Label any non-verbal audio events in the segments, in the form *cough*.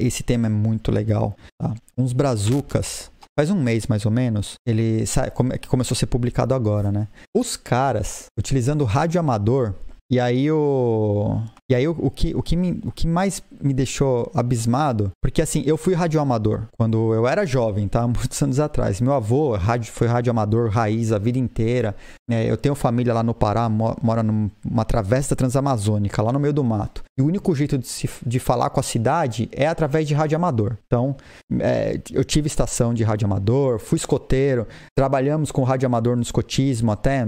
esse tema é muito legal. Tá? Uns brazucas. Faz um mês mais ou menos, ele sai, come, começou a ser publicado agora, né? Os caras, utilizando rádio amador, e aí o, e aí o, o que, o, que me, o que mais me deixou abismado, porque assim, eu fui radioamador quando eu era jovem, tá? *laughs* Muitos anos atrás. Meu avô foi radioamador raiz a vida inteira. Né? eu tenho família lá no Pará, mora numa travessa transamazônica, lá no meio do mato. E o único jeito de, se, de falar com a cidade é através de radioamador. Então, é, eu tive estação de radioamador, fui escoteiro, trabalhamos com radioamador no escotismo até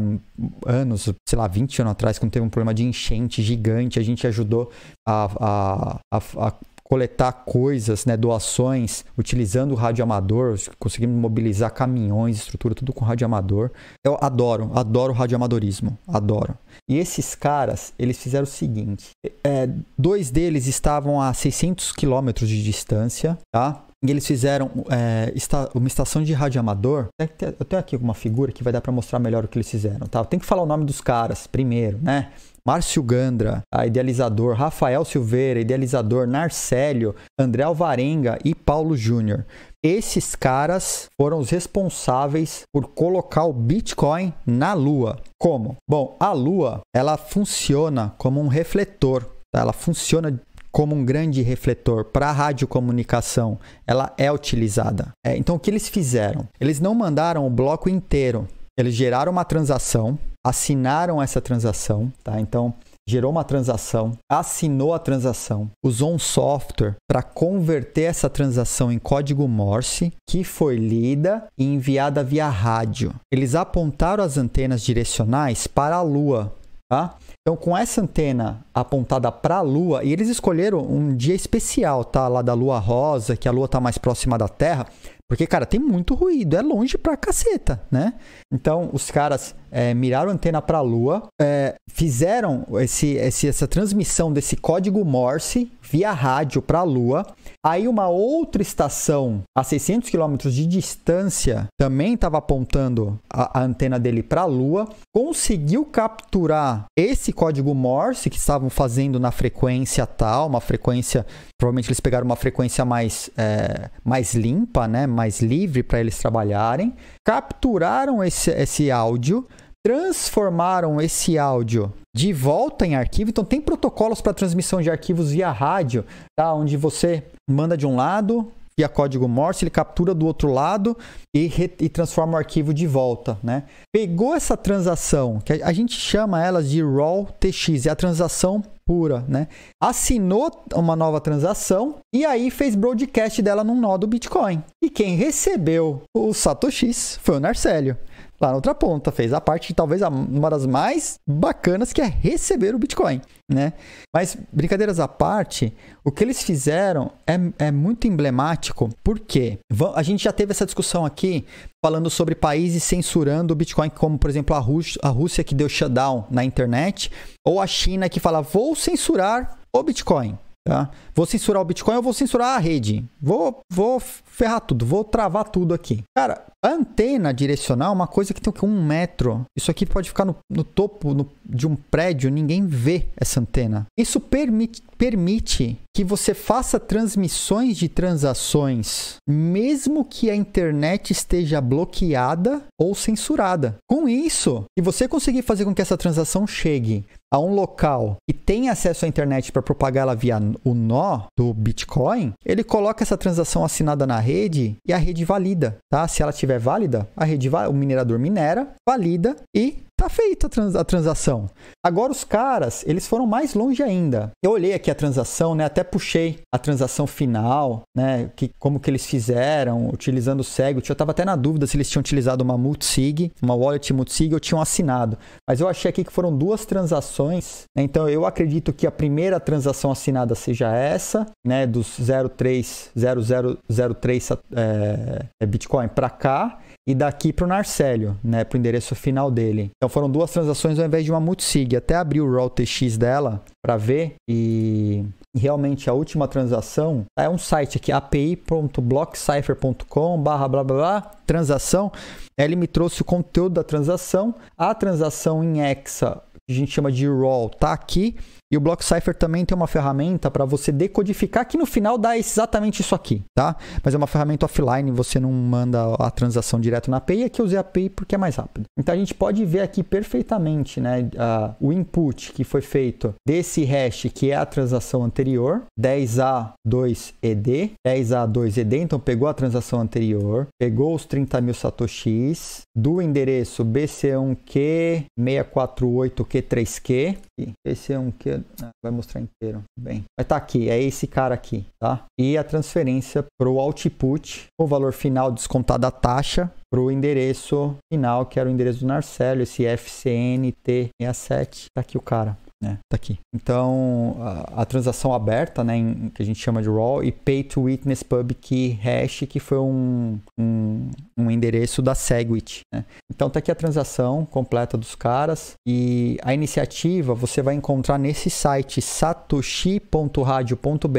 anos, sei lá, 20 anos atrás, quando teve um problema de enchente gigante, a gente ajudou a, a, a, a coletar coisas, né, doações, utilizando o rádio amador, conseguimos mobilizar caminhões, estrutura, tudo com rádio amador. Eu adoro, adoro rádio amadorismo, adoro. E esses caras, eles fizeram o seguinte: é, dois deles estavam a 600 quilômetros de distância, tá? E eles fizeram é, esta, uma estação de rádio amador. Eu tenho aqui uma figura que vai dar para mostrar melhor o que eles fizeram. Tá? Eu tenho que falar o nome dos caras primeiro, né? Márcio Gandra, idealizador, Rafael Silveira, idealizador, Narcélio, André Alvarenga e Paulo Júnior. Esses caras foram os responsáveis por colocar o Bitcoin na Lua. Como? Bom, a Lua ela funciona como um refletor. Tá? Ela funciona como um grande refletor para a radiocomunicação, ela é utilizada. É, então, o que eles fizeram? Eles não mandaram o bloco inteiro. Eles geraram uma transação, assinaram essa transação, tá? Então, gerou uma transação, assinou a transação, usou um software para converter essa transação em código Morse, que foi lida e enviada via rádio. Eles apontaram as antenas direcionais para a Lua Tá? Então, com essa antena apontada para a Lua, e eles escolheram um dia especial, tá? Lá da Lua Rosa, que a Lua está mais próxima da Terra, porque, cara, tem muito ruído, é longe pra caceta, né? Então, os caras é, miraram a antena pra Lua, é, fizeram esse, esse, essa transmissão desse código Morse via rádio pra Lua. Aí, uma outra estação a 600 quilômetros de distância também estava apontando a, a, antena dele pra Lua, conseguiu capturar esse código Morse que estavam fazendo na frequência tal, uma frequência. Provavelmente eles pegaram uma frequência mais, é, mais limpa, né? mais livre para eles trabalharem, capturaram esse, esse áudio, transformaram esse áudio de volta em arquivo. Então tem protocolos para transmissão de arquivos via rádio, tá? Onde você manda de um lado, via código Morse, ele captura do outro lado e, e transforma o arquivo de volta, né? Pegou essa transação, que a, a gente chama elas de raw TX, é a transação pura, né? Assinou uma nova transação e aí fez broadcast dela num nó do Bitcoin. E quem recebeu o satoshi foi o Narcélio lá na outra ponta, fez a parte talvez uma das mais bacanas que é receber o Bitcoin, né? Mas brincadeiras à parte, o que eles fizeram é, é muito emblemático, porque a gente já teve essa discussão aqui falando sobre países censurando o Bitcoin, como por exemplo a, a Rússia que deu shutdown na internet, ou a China que fala vou censurar o Bitcoin. Tá? Vou censurar o Bitcoin, eu vou censurar a rede. Vou, vou ferrar tudo, vou travar tudo aqui. Cara, a antena direcional é uma coisa que tem um metro. Isso aqui pode ficar no, no topo no, de um prédio, ninguém vê essa antena. Isso permite que você faça transmissões de transações, mesmo que a internet esteja bloqueada ou censurada. Com isso, e você conseguir fazer com que essa transação chegue a um local que tem acesso à internet para propagá-la via o nó do Bitcoin, ele coloca essa transação assinada na rede e a rede valida, tá? Se ela estiver válida, a rede o minerador minera, valida e tá feita a, trans, a, transação. Agora os caras, eles foram mais longe ainda. Eu olhei aqui a transação, né? Até puxei a transação final, né? Que, como que eles fizeram, utilizando o Segwit. Eu tava até na dúvida se eles tinham utilizado uma Multisig, uma wallet Multisig ou tinham assinado. Mas eu achei aqui que foram duas transações. Né? Então eu acredito que a primeira transação assinada seja essa, né? Dos 030003 é, é, Bitcoin para cá e daqui para o Narcélio, né? Para o endereço final dele. Então então foram duas transações ao invés de uma multisig. Até abri o raw TX dela para ver e realmente a última transação tá, é um site aqui api.blockcipher.com barra blá blá blá transação. Ele me trouxe o conteúdo da transação. A transação em hexa que a gente chama de raw tá aqui e o BlockCypher também tem uma ferramenta para você decodificar que no final dá exatamente isso aqui, tá? Mas é uma ferramenta offline, você não manda a transação direto na API, aqui é eu usei a API porque é mais rápido. Então a gente pode ver aqui perfeitamente, né, o input que foi feito desse hash, que é a transação anterior, 10A2ED, 10A2ED, então pegou a transação anterior, pegou os 30 mil satoshis do endereço BC1Q648Q3Q, BC1Q vai mostrar inteiro. Bem, vai estar tá aqui, é esse cara aqui, tá? E a transferência para o output, o valor final descontado da taxa para o endereço final, que era o endereço do Narcélio, esse FCNT67. Tá aqui o cara. Né? Tá aqui. Então, a, a transação aberta, né, em, que a gente chama de RAW, e Pay to Witness Public Hash, que foi um, um endereço da Segwit. Né? Então tá aqui a transação completa dos caras e a iniciativa você vai encontrar nesse site satoshi.radio.br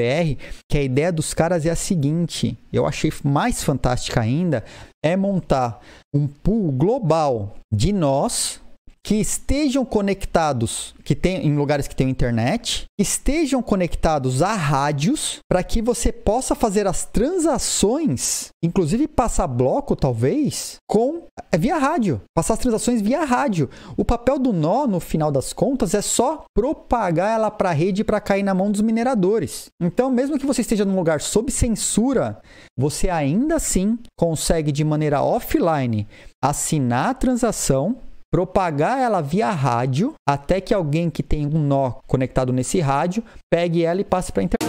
que a ideia dos caras é a seguinte, eu achei mais fantástica ainda, é montar um pool global de nós, que estejam conectados, que tem em lugares que tem internet, estejam conectados a rádios para que você possa fazer as transações, inclusive passar bloco talvez, com é, via rádio, passar as transações via rádio. O papel do nó no final das contas é só propagar ela para a rede para cair na mão dos mineradores. Então, mesmo que você esteja num lugar sob censura, você ainda assim consegue de maneira offline assinar a transação propagar ela via rádio até que alguém que tem um nó conectado nesse rádio pegue ela e passe para a internet.